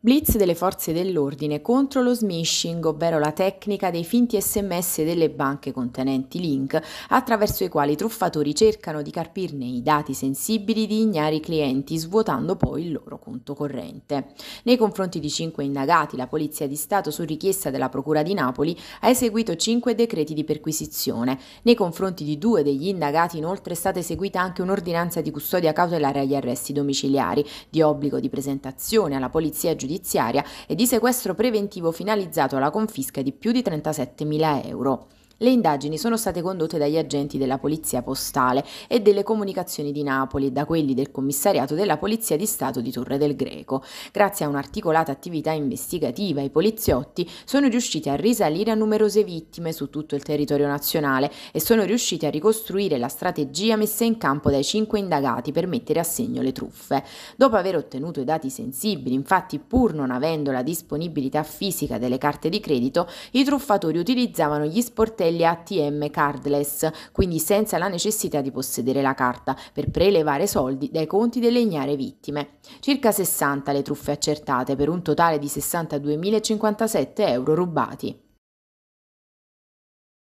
Blitz delle forze dell'ordine contro lo smishing, ovvero la tecnica dei finti sms delle banche contenenti link attraverso i quali i truffatori cercano di carpirne i dati sensibili di ignari clienti, svuotando poi il loro conto corrente. Nei confronti di cinque indagati, la Polizia di Stato, su richiesta della Procura di Napoli, ha eseguito cinque decreti di perquisizione. Nei confronti di due degli indagati, inoltre, è stata eseguita anche un'ordinanza di custodia cautelare agli arresti domiciliari, di obbligo di presentazione alla Polizia giudiziaria giudiziaria e di sequestro preventivo finalizzato alla confisca di più di 37.000 euro. Le indagini sono state condotte dagli agenti della Polizia Postale e delle Comunicazioni di Napoli e da quelli del Commissariato della Polizia di Stato di Torre del Greco. Grazie a un'articolata attività investigativa, i poliziotti sono riusciti a risalire a numerose vittime su tutto il territorio nazionale e sono riusciti a ricostruire la strategia messa in campo dai cinque indagati per mettere a segno le truffe. Dopo aver ottenuto i dati sensibili, infatti, pur non avendo la disponibilità fisica delle carte di credito, i truffatori utilizzavano gli sportelli cartelli ATM cardless, quindi senza la necessità di possedere la carta per prelevare soldi dai conti delle ignare vittime. Circa 60 le truffe accertate per un totale di 62.057 euro rubati.